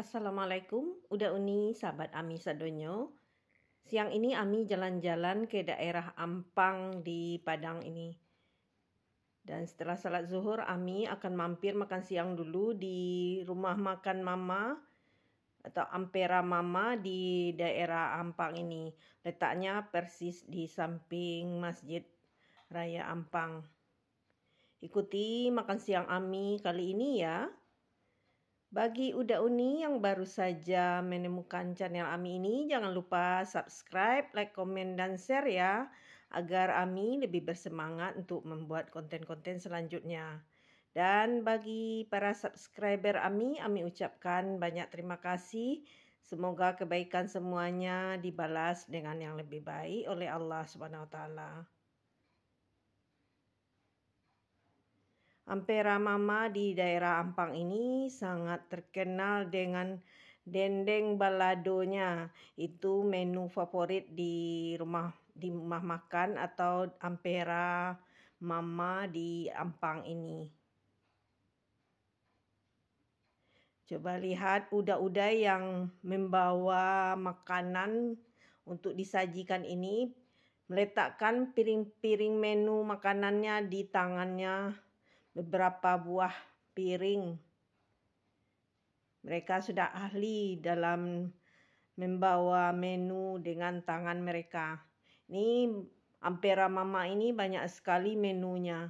Assalamualaikum, udah uni sahabat Ami Sadonyo. Siang ini Ami jalan-jalan ke daerah Ampang di Padang ini. Dan setelah salat zuhur, Ami akan mampir makan siang dulu di rumah makan Mama atau Ampera Mama di daerah Ampang ini. Letaknya persis di samping Masjid Raya Ampang. Ikuti makan siang Ami kali ini ya. Bagi Uda Uni yang baru saja menemukan channel Ami ini, jangan lupa subscribe, like, komen, dan share ya, agar Ami lebih bersemangat untuk membuat konten-konten selanjutnya. Dan bagi para subscriber Ami, Ami ucapkan banyak terima kasih. Semoga kebaikan semuanya dibalas dengan yang lebih baik oleh Allah Subhanahu wa Ampera Mama di daerah Ampang ini sangat terkenal dengan dendeng baladonya. Itu menu favorit di rumah di rumah makan atau Ampera Mama di Ampang ini. Coba lihat udah-udah yang membawa makanan untuk disajikan ini meletakkan piring-piring menu makanannya di tangannya beberapa buah piring. Mereka sudah ahli dalam membawa menu dengan tangan mereka. Ini Ampera Mama ini banyak sekali menunya.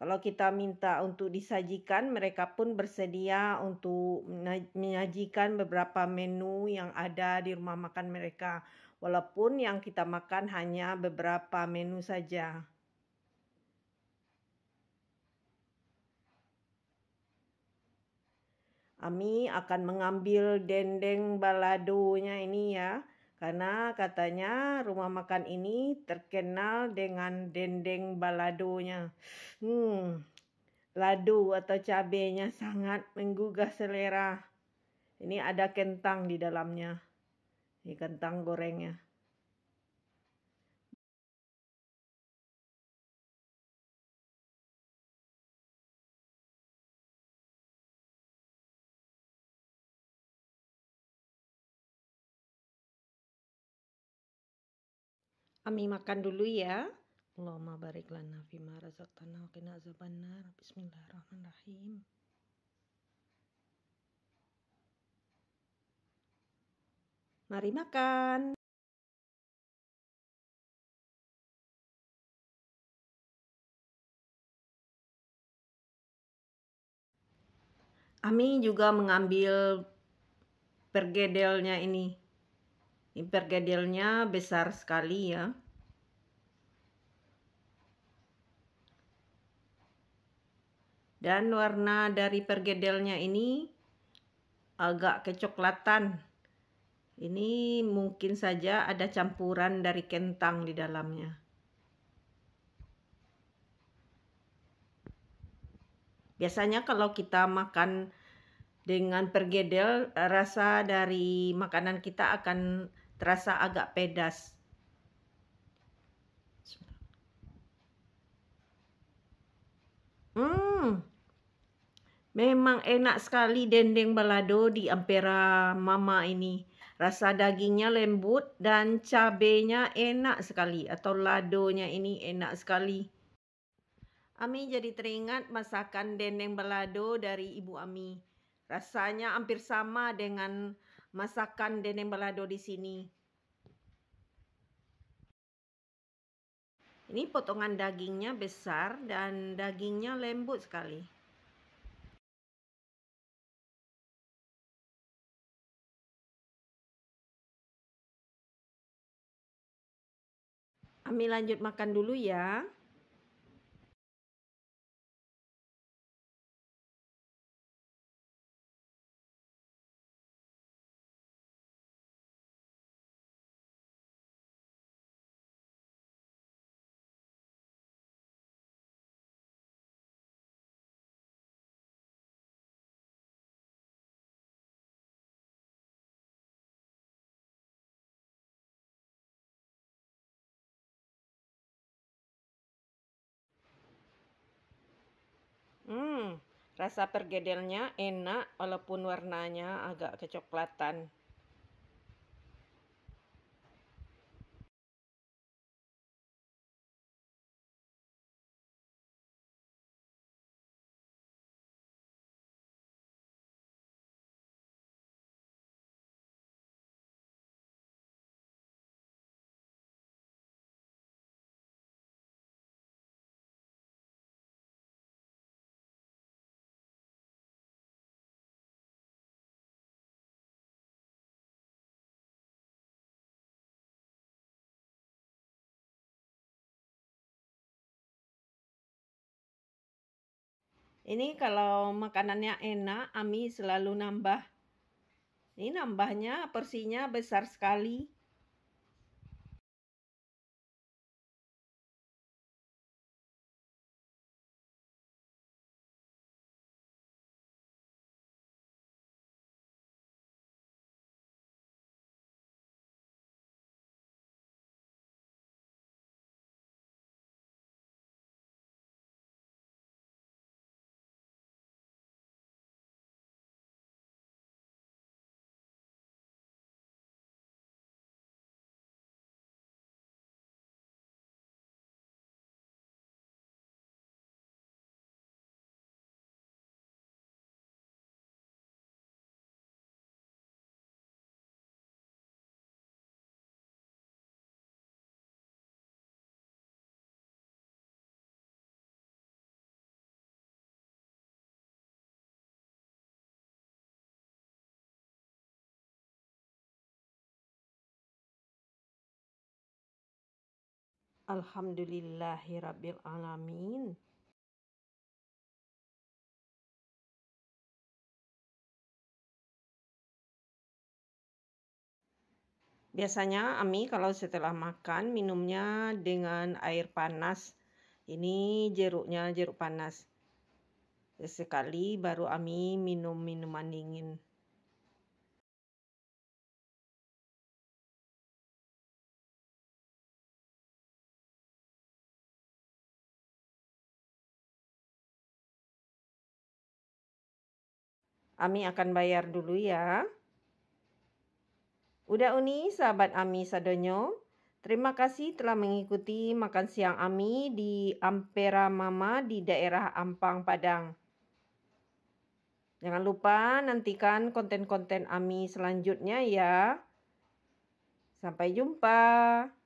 Kalau kita minta untuk disajikan, mereka pun bersedia untuk menyajikan beberapa menu yang ada di rumah makan mereka, walaupun yang kita makan hanya beberapa menu saja. Ami akan mengambil dendeng baladonya ini ya. Karena katanya rumah makan ini terkenal dengan dendeng baladonya. Hmm, ladu atau cabenya sangat menggugah selera. Ini ada kentang di dalamnya. Ini kentang gorengnya. Ami makan dulu ya. Allahumma barik lana ma razaqtana wa qina azabannar. Bismillahirrahmanirrahim. Mari makan. Ami juga mengambil pergedelnya ini. Pergedelnya besar sekali ya. Dan warna dari pergedelnya ini agak kecoklatan. Ini mungkin saja ada campuran dari kentang di dalamnya. Biasanya kalau kita makan dengan pergedel, rasa dari makanan kita akan terasa agak pedas. Hmm. Memang enak sekali dendeng balado di Ampera Mama ini. Rasa dagingnya lembut dan cabenya enak sekali atau ladonya ini enak sekali. Ami jadi teringat masakan dendeng balado dari Ibu Ami. Rasanya hampir sama dengan masakan dendeng balado di sini. Ini potongan dagingnya besar dan dagingnya lembut sekali. Ami lanjut makan dulu ya. Rasa pergedelnya enak walaupun warnanya agak kecoklatan. Ini kalau makanannya enak, Ami selalu nambah. Ini nambahnya, persinya besar sekali. Alhamdulillahirabbil alamin. Biasanya Ami kalau setelah makan minumnya dengan air panas. Ini jeruknya jeruk panas. Sekali baru Ami minum minuman dingin. Ami akan bayar dulu ya. Udah Uni, sahabat Ami Sadonyo. Terima kasih telah mengikuti makan siang Ami di Ampera Mama di daerah Ampang, Padang. Jangan lupa nantikan konten-konten Ami selanjutnya ya. Sampai jumpa.